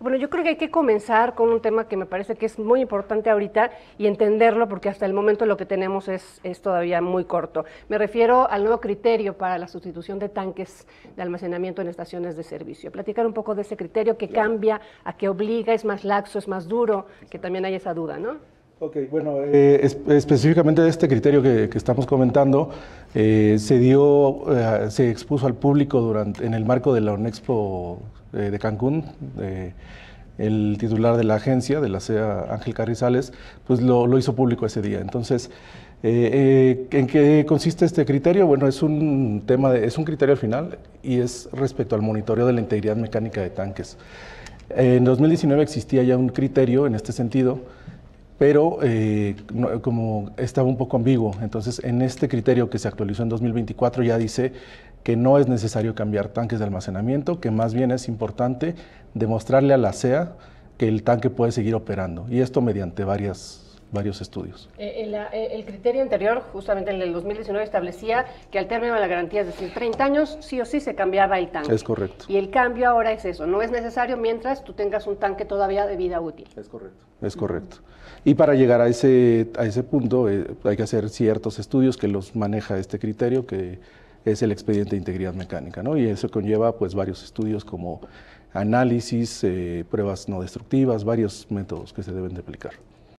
Bueno, yo creo que hay que comenzar con un tema que me parece que es muy importante ahorita y entenderlo porque hasta el momento lo que tenemos es, todavía muy corto. Me refiero al nuevo criterio para la sustitución de tanques de almacenamiento en estaciones de servicio. Platicar un poco de ese criterio que cambia, a que obliga, es más laxo, es más duro, que también hay esa duda, ¿no? Ok, bueno, eh, específicamente de este criterio que, estamos comentando, eh, se dio, eh, se expuso al público durante, en el marco de la UNEXPO de Cancún, el titular de la agencia, de la CEA, Ángel Carrizales, pues lo, hizo público ese día. Entonces, ¿en qué consiste este criterio? Bueno, es un tema, de, es un criterio al final y es respecto al monitoreo de la integridad mecánica de tanques. en 2019 existía ya un criterio en este sentido, pero eh, como estaba un poco ambiguo, entonces en este criterio que se actualizó en 2024 ya dice que no es necesario cambiar tanques de almacenamiento, que más bien es importante demostrarle a la SEA que el tanque puede seguir operando, y esto mediante varias varios estudios. Eh, eh, eh, el, criterio anterior, justamente en el 2019, establecía que al término de la garantía, es decir, 30 años, sí o sí se cambiaba el tanque. Es correcto. Y el cambio ahora es eso, no es necesario mientras tú tengas un tanque todavía de vida útil. Es correcto. Es correcto. Y para llegar a ese, a ese punto hay que hacer ciertos estudios que los maneja este criterio, que es el expediente de integridad mecánica, ¿no? Y eso conlleva pues varios estudios como análisis, pruebas no destructivas, varios métodos que se deben de aplicar.